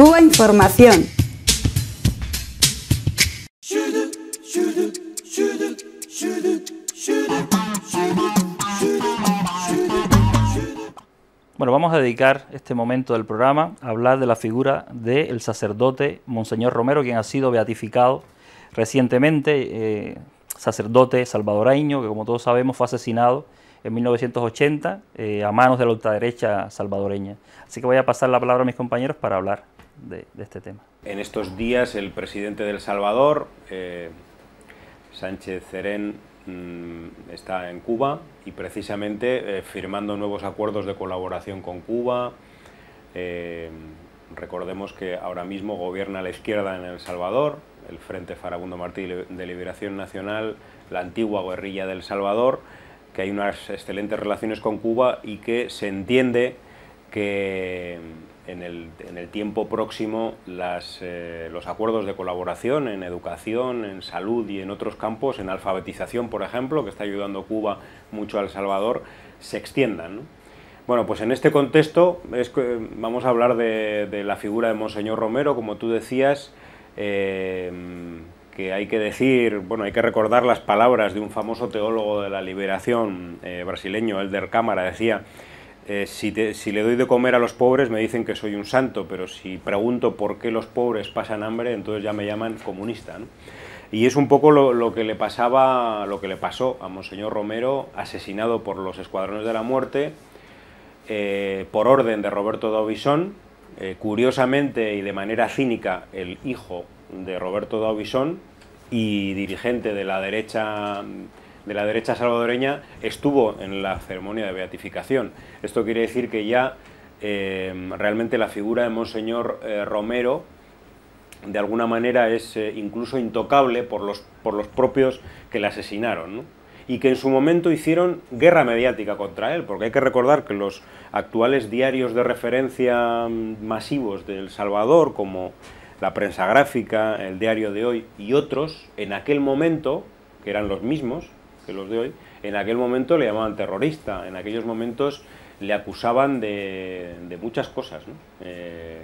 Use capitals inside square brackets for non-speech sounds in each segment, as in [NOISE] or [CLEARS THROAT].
Cuba Información. Bueno, vamos a dedicar este momento del programa a hablar de la figura del sacerdote Monseñor Romero, quien ha sido beatificado recientemente, eh, sacerdote salvadoreño, que como todos sabemos fue asesinado en 1980 eh, a manos de la ultraderecha salvadoreña. Así que voy a pasar la palabra a mis compañeros para hablar este tema. En estos días el presidente del Salvador, eh, Sánchez Cerén, mm, está en Cuba y precisamente eh, firmando nuevos acuerdos de colaboración con Cuba. Eh, recordemos que ahora mismo gobierna la izquierda en El Salvador, el Frente Farabundo Martí de Liberación Nacional, la antigua guerrilla del Salvador, que hay unas excelentes relaciones con Cuba y que se entiende que en el, en el tiempo próximo eh, los acuerdos de colaboración en educación, en salud y en otros campos, en alfabetización, por ejemplo, que está ayudando Cuba mucho a El Salvador, se extiendan. Bueno, pues en este contexto vamos a hablar de, la figura de Monseñor Romero, como tú decías, eh, que hay que decir, bueno, hay que recordar las palabras de un famoso teólogo de la liberación eh, brasileño, Elder Cámara, decía eh, si, le doy de comer a los pobres me dicen que soy un santo, pero si pregunto por qué los pobres pasan hambre, entonces ya me llaman comunista. Y es un poco lo, que le pasaba, lo que le pasó a Monseñor Romero, asesinado por los Escuadrones de la Muerte, eh, por orden de Roberto Daubison. Eh, curiosamente y de manera cínica, el hijo de Roberto Daubison y dirigente de la derecha de la derecha salvadoreña estuvo en la ceremonia de beatificación. Esto quiere decir que ya eh, realmente la figura de Monseñor eh, Romero de alguna manera es eh, incluso intocable por los, por los propios que le asesinaron. y que en su momento hicieron guerra mediática contra él, porque hay que recordar que los actuales diarios de referencia mm, masivos de El Salvador, como la prensa gráfica, el diario de hoy y otros, en aquel momento, que eran los mismos, que los de hoy, en aquel momento le llamaban terrorista, en aquellos momentos le acusaban de, muchas cosas, eh,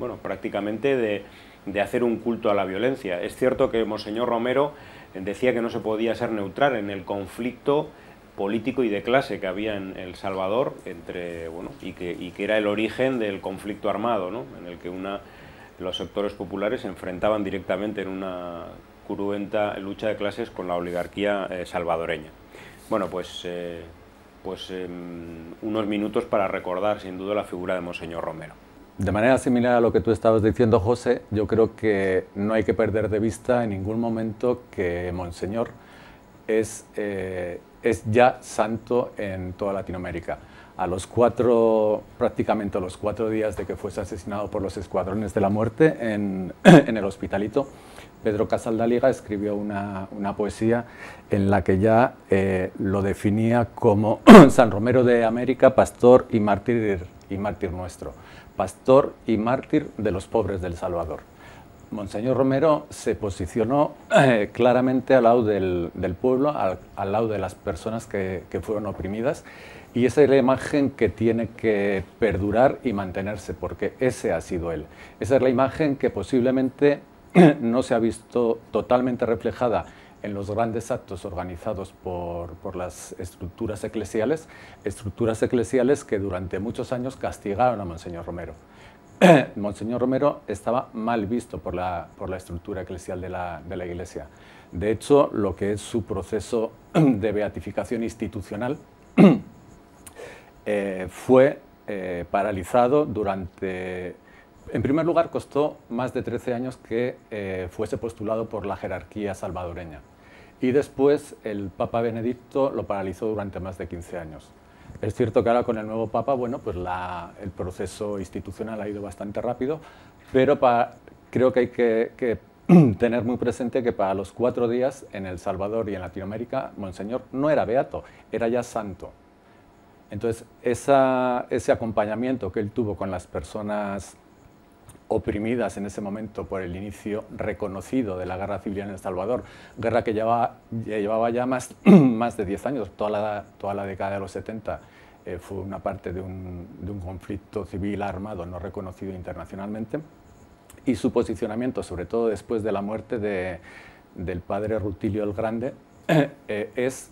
bueno, prácticamente de, hacer un culto a la violencia. Es cierto que Monseñor Romero decía que no se podía ser neutral en el conflicto político y de clase que había en El Salvador entre, bueno, y, que, y que era el origen del conflicto armado, ¿no? en el que una, los sectores populares se enfrentaban directamente en una cruenta lucha de clases con la oligarquía eh, salvadoreña. Bueno, pues, eh, pues em, unos minutos para recordar sin duda la figura de Monseñor Romero. De manera similar a lo que tú estabas diciendo, José, yo creo que no hay que perder de vista en ningún momento que Monseñor es, eh, es ya santo en toda Latinoamérica a los cuatro, prácticamente los cuatro días de que fuese asesinado por los escuadrones de la muerte en, [CLEARS THROAT] el hospitalito, Pedro Casaldaliga escribió una, poesía en la que ya eh, lo definía como [CLEARS THROAT] San Romero de América, pastor y mártir, y mártir nuestro, pastor y mártir de los pobres del Salvador. Monseñor Romero se posicionó eh, claramente al lado del, pueblo, al, lado de las personas que, que fueron oprimidas y esa es la imagen que tiene que perdurar y mantenerse, porque ese ha sido él. Esa es la imagen que posiblemente [CLEARS THROAT] no se ha visto totalmente reflejada en los grandes actos organizados por, las estructuras eclesiales, estructuras eclesiales que durante muchos años castigaron a Monseñor Romero. [CLEARS THROAT] Monseñor Romero estaba mal visto por la, estructura eclesial de la, de la Iglesia. De hecho, lo que es su proceso [CLEARS THROAT] de beatificación institucional eh, fue eh, paralizado durante... En primer lugar, costó más de 13 años que eh, fuese postulado por la jerarquía salvadoreña. Y después el Papa Benedicto lo paralizó durante más de 15 años. Es cierto que ahora con el nuevo Papa, bueno, pues el proceso institucional ha ido bastante rápido, pero creo que hay que [CLEARS THROAT] tener muy presente que para los cuatro días en El Salvador y en Latinoamérica, Monseñor no era beato, era ya santo. Entonces, ese acompañamiento que él tuvo con las personas oprimidas en ese momento por el inicio reconocido de la guerra civil en El Salvador, guerra que llevaba, llevaba ya más, [CLEARS THROAT] de 10 años, toda la, década de los 70 eh, fue una parte de un, conflicto civil armado no reconocido internacionalmente, y su posicionamiento, sobre todo después de la muerte del padre Rutilio el Grande, [CLEARS THROAT] eh, es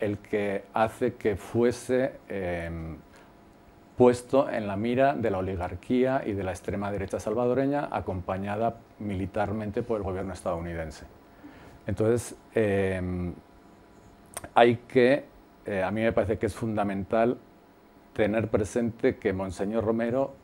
el que hace que fuese em, puesto en la mira de la oligarquía y de la extrema derecha salvadoreña, acompañada militarmente por el gobierno estadounidense. Entonces, em, hay que, eh, a mí me parece que es fundamental tener presente que Monseñor Romero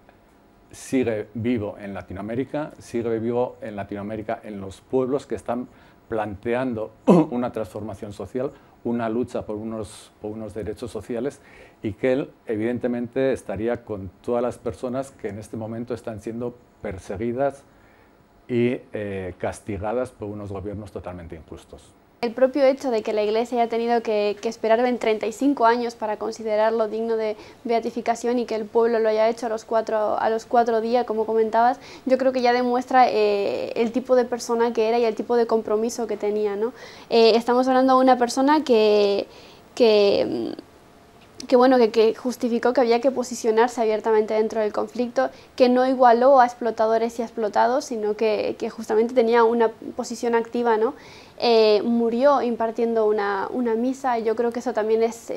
sigue vivo en Latinoamérica, sigue vivo en Latinoamérica en los pueblos que están planteando [CLEARS THROAT] una transformación social, una lucha por unos, derechos sociales y que él evidentemente estaría con todas las personas que en este momento están siendo perseguidas y eh, castigadas por unos gobiernos totalmente injustos. El propio hecho de que la Iglesia haya tenido que, que esperar 35 años para considerarlo digno de beatificación y que el pueblo lo haya hecho a los cuatro, a los días, como comentabas, yo creo que ya demuestra eh, el tipo de persona que era y el tipo de compromiso que tenía. ¿no? Eh, estamos hablando de una persona que, bueno, que, justificó que había que posicionarse abiertamente dentro del conflicto, que no igualó a explotadores y a explotados, sino que, que justamente tenía una posición activa, ¿no? Eh, murió impartiendo una, misa y yo creo que eso también es,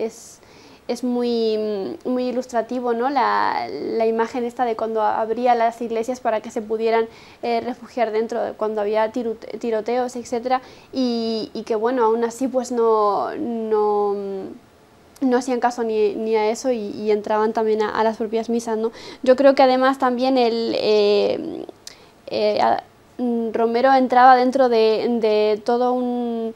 es, muy, muy ilustrativo, ¿no? La, imagen esta de cuando abría las iglesias para que se pudieran eh, refugiar dentro, cuando había tiroteos, etc. Y, que bueno, aún así pues no, no no hacían caso ni, ni a eso y, entraban también a, las propias misas. ¿no? Yo creo que además también el, eh, Romero entraba dentro de, todo un,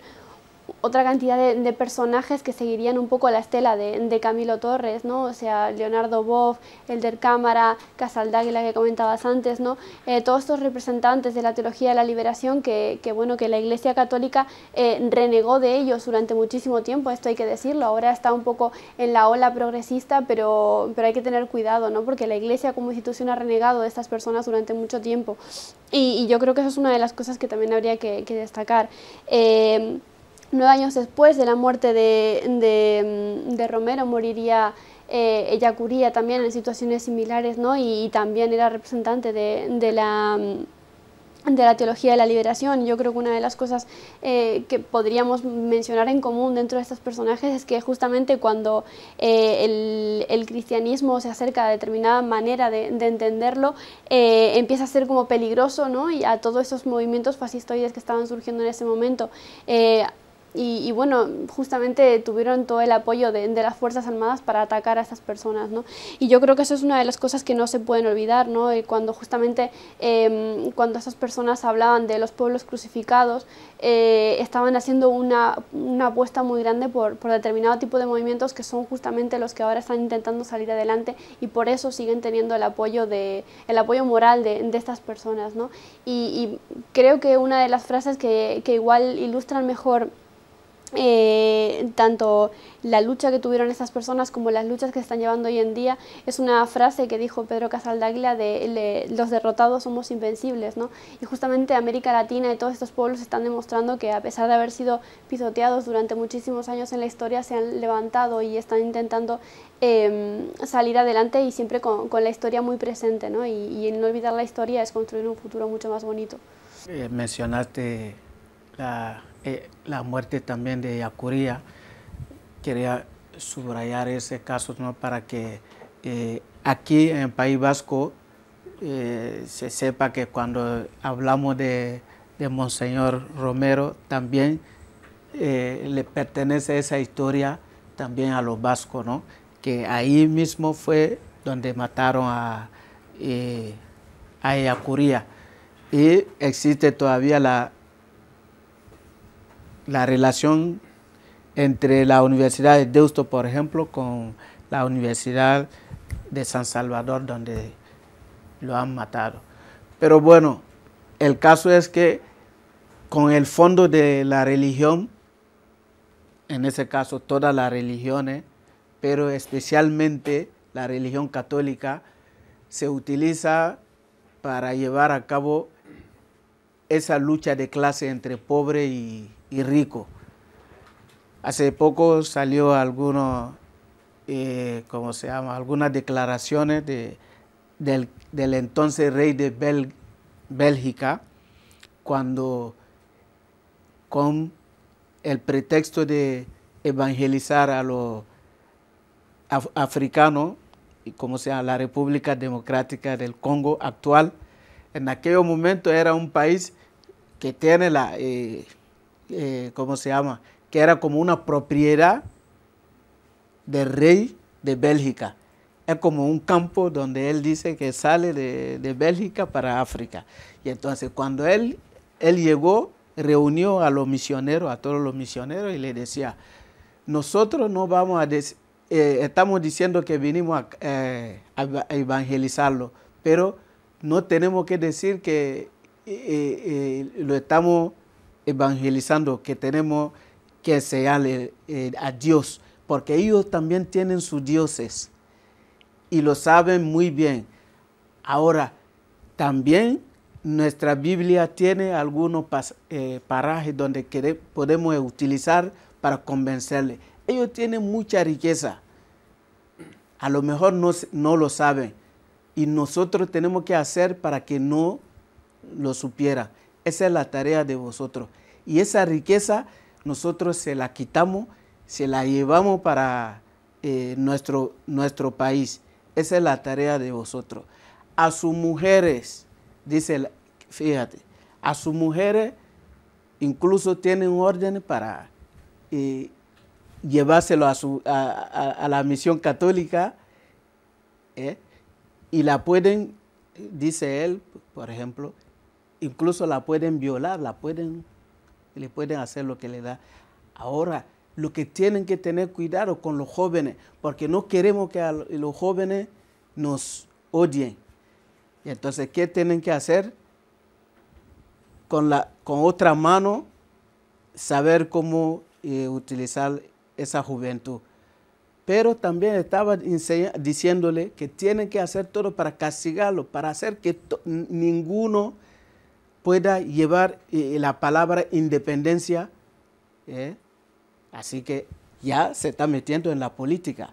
otra cantidad de, personajes que seguirían un poco la estela de, Camilo Torres, ¿no? O sea, Leonardo Boff, Elder Cámara, Casaldáguila que comentabas antes, ¿no? Eh, todos estos representantes de la teología de la liberación que, que bueno, que la Iglesia Católica eh, renegó de ellos durante muchísimo tiempo, esto hay que decirlo, ahora está un poco en la ola progresista, pero, pero hay que tener cuidado, ¿no? Porque la Iglesia como institución ha renegado de estas personas durante mucho tiempo. Y, yo creo que eso es una de las cosas que también habría que, que destacar. Eh, Nueve años después de la muerte de, mm, Romero moriría eh, ella curía también en situaciones similares ¿no? y, también era representante de, la mm, de la teología de la liberación. Yo creo que una de las cosas eh, que podríamos mencionar en común dentro de estos personajes es que justamente cuando eh, el, cristianismo se acerca a determinada manera de, entenderlo, empieza a ser como peligroso ¿no? y a todos esos movimientos fascistoides que estaban surgiendo en ese momento y, bueno, justamente tuvieron todo el apoyo de, las Fuerzas Armadas para atacar a estas personas, ¿no? Y yo creo que eso es una de las cosas que no se pueden olvidar, ¿no? Y eh, cuando justamente, eh, cuando estas personas hablaban de los pueblos crucificados, eh, estaban haciendo una, una, apuesta muy grande por, por, determinado tipo de movimientos que son justamente los que ahora están intentando salir adelante y por eso siguen teniendo el apoyo, de, el apoyo moral de, estas personas, ¿no? Y, y, creo que una de las frases que, que igual ilustran mejor eh, tanto la lucha que tuvieron estas personas como las luchas que están llevando hoy en día, es una frase que dijo Pedro Casaldaglia de los derrotados somos invencibles, ¿no? Y justamente América Latina y todos estos pueblos están demostrando que a pesar de haber sido pisoteados durante muchísimos años en la historia, se han levantado y están intentando em, salir adelante y siempre con, la historia muy presente, ¿no? Y, y no olvidar la historia es construir un futuro mucho más bonito. Eh, mencionaste la eh, la muerte también de Yacuría. Quería subrayar ese caso ¿no? para que eh, aquí en País Vasco eh, se sepa que cuando hablamos de, Monseñor Romero también le pertenece esa historia también a los vascos, ¿no? que ahí mismo fue donde mataron a, a Yacuría. Y existe todavía la la relación entre la Universidad de Deusto, por ejemplo, con la Universidad de San Salvador, donde lo han matado. Pero bueno, el caso es que con el fondo de la religión, en ese caso todas las religiones, pero especialmente la religión católica, se utiliza para llevar a cabo esa lucha de clase entre pobre y, y rico. Hace poco salió algunos, eh, se llama? Algunas declaraciones de, del, entonces rey de Bélgica cuando con el pretexto de evangelizar a los africanos, y como sea la República Democrática del Congo actual, en aquel momento era un país que tiene la, eh, eh, ¿cómo se llama? Que era como una propiedad del rey de Bélgica. Es como un campo donde él dice que sale de, Bélgica para África. Y entonces cuando él, él llegó, reunió a los misioneros, a todos los misioneros, y le decía, nosotros no vamos a decir, eh, estamos diciendo que vinimos a, eh, evangelizarlo, pero no tenemos que decir que lo estamos evangelizando que tenemos que enseñarle eh, a Dios, porque ellos también tienen sus dioses y lo saben muy bien. Ahora, también nuestra Biblia tiene algunos eh, parajes donde podemos utilizar para convencerle. Ellos tienen mucha riqueza. A lo mejor no, no lo saben. Y nosotros tenemos que hacer para que no lo supieran. Esa es la tarea de vosotros. Y esa riqueza nosotros se la quitamos, se la llevamos para eh, nuestro, nuestro país. Esa es la tarea de vosotros. A sus mujeres, dice, fíjate, a sus mujeres incluso tienen orden para eh, llevárselo a, la misión católica eh, y la pueden, dice él, por ejemplo, incluso la pueden violar, la pueden, le pueden hacer lo que le da. Ahora, lo que tienen que tener cuidado con los jóvenes, porque no queremos que los jóvenes nos odien. Y entonces, ¿qué tienen que hacer? Con, la, con otra mano, saber cómo eh, utilizar esa juventud. Pero también estaba diciéndole que tienen que hacer todo para castigarlo, para hacer que ninguno pueda llevar eh, la palabra independencia. ¿eh? Así que ya se está metiendo en la política.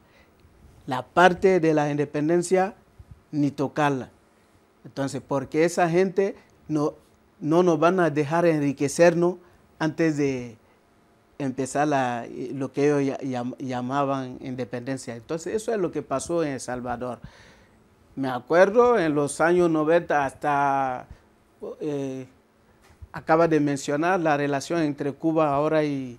La parte de la independencia, ni tocarla. Entonces, porque esa gente no, no nos van a dejar enriquecernos antes de empezar la, eh, lo que ellos llamaban independencia. Entonces, eso es lo que pasó en El Salvador. Me acuerdo en los años 90 hasta eh, acaba de mencionar, la relación entre Cuba ahora y,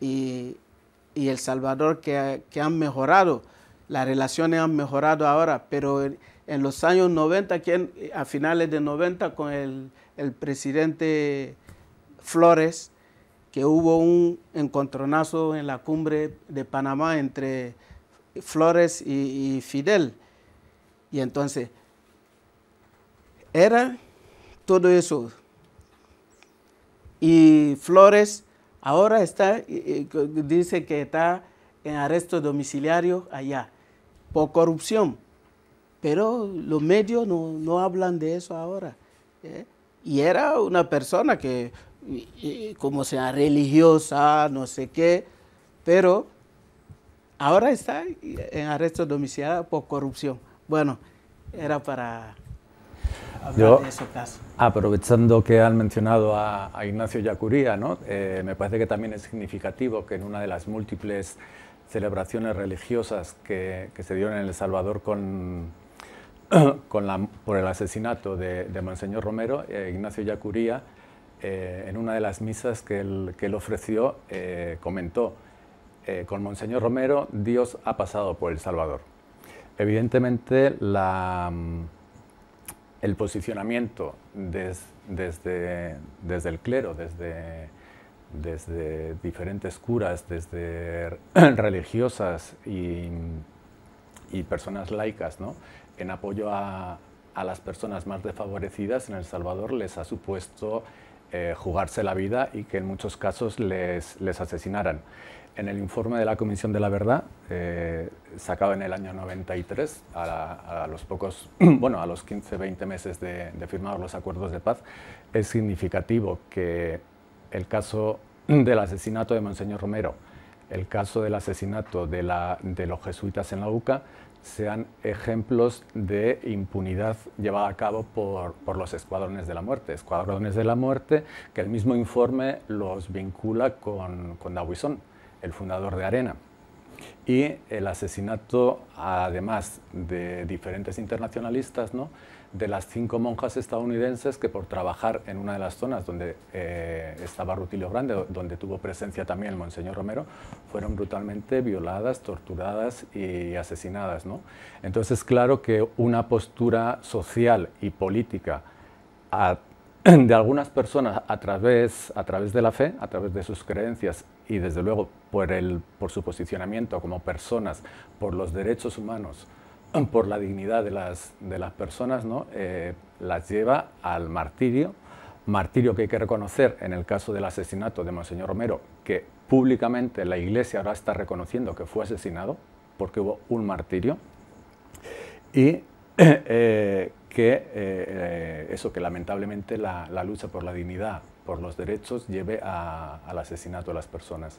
El Salvador que, han mejorado, las relaciones han mejorado ahora, pero en, los años 90, a finales de 90 con el, presidente Flores, que hubo un encontronazo en la cumbre de Panamá entre Flores y, y Fidel. Y entonces, era todo eso. Y Flores ahora está, dice que está en arresto domiciliario allá por corrupción. Pero los medios no, hablan de eso ahora. ¿eh? Y era una persona que, como sea religiosa, no sé qué, pero ahora está en arresto domiciliario por corrupción. Bueno, era para yo, aprovechando que han mencionado a, Ignacio Yacuría, ¿no? Eh, me parece que también es significativo que en una de las múltiples celebraciones religiosas que, se dieron en El Salvador con, [COUGHS] por el asesinato de, Monseñor Romero, eh, Ignacio Yacuría, eh, en una de las misas que él, que él ofreció, comentó, con Monseñor Romero, Dios ha pasado por El Salvador. Evidentemente, la mm, el posicionamiento desde, el clero, desde, diferentes curas, desde [CLEARS THROAT] religiosas y, personas laicas, en apoyo a, las personas más desfavorecidas en El Salvador les ha supuesto eh, jugarse la vida y que en muchos casos les, les asesinaran en el informe de la Comisión de la Verdad, eh, sacado en el año 93, a, los pocos, [CLEARS THROAT] bueno, a los 15, 20 meses de, firmar los acuerdos de paz, es significativo que el caso del asesinato de Monseñor Romero, el caso del asesinato de, los jesuitas en la UCA, sean ejemplos de impunidad llevada a cabo por, los escuadrones de la muerte. Escuadrones de la muerte que el mismo informe los vincula con, con Dawison el fundador de Arena. Y el asesinato, además de diferentes internacionalistas, ¿no? de las cinco monjas estadounidenses que por trabajar en una de las zonas donde eh, estaba Rutilio Grande, donde tuvo presencia también el Monseñor Romero, fueron brutalmente violadas, torturadas y asesinadas. ¿no? Entonces, claro que una postura social y política a [CLEARS THROAT] de algunas personas a través, a través de la fe, a través de sus creencias y desde luego por, el, por su posicionamiento como personas, por los derechos humanos, [CLEARS THROAT] por la dignidad de las, de las personas, ¿no? Eh, las lleva al martirio, martirio que hay que reconocer en el caso del asesinato de Monseñor Romero, que públicamente la Iglesia ahora está reconociendo que fue asesinado porque hubo un martirio, y [CLEARS THROAT] eh, que eh, eh, eso, que lamentablemente la, lucha por la dignidad, por los derechos, lleve al asesinato de las personas.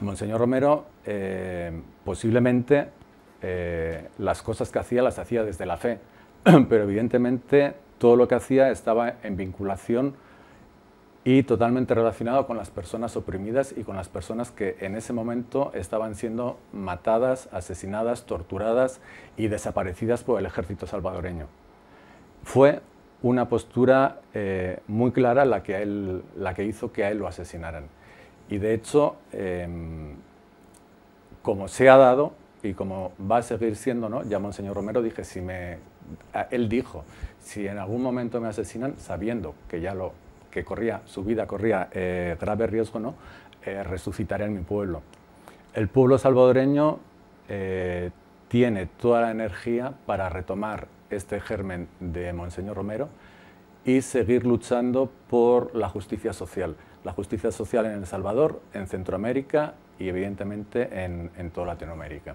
Monseñor Romero eh, posiblemente las cosas que hacía las hacía desde la fe, [CLEARS THROAT] pero evidentemente todo lo que hacía estaba en vinculación y totalmente relacionado con las personas oprimidas y con las personas que en ese momento estaban siendo matadas, asesinadas, torturadas y desaparecidas por el ejército salvadoreño. Fue una postura eh, muy clara la que, él, la que hizo que a él lo asesinaran. Y de hecho, em, como se ha dado y como va a seguir siendo, ¿no? ya Monseñor Romero dije, si me, él dijo, si en algún momento me asesinan, sabiendo que ya lo que corría, su vida corría eh, grave riesgo, ¿no? Eh, en mi pueblo. El pueblo salvadoreño eh, tiene toda la energía para retomar este germen de Monseñor Romero y seguir luchando por la justicia social. La justicia social en El Salvador, en Centroamérica y evidentemente en toda Latinoamérica.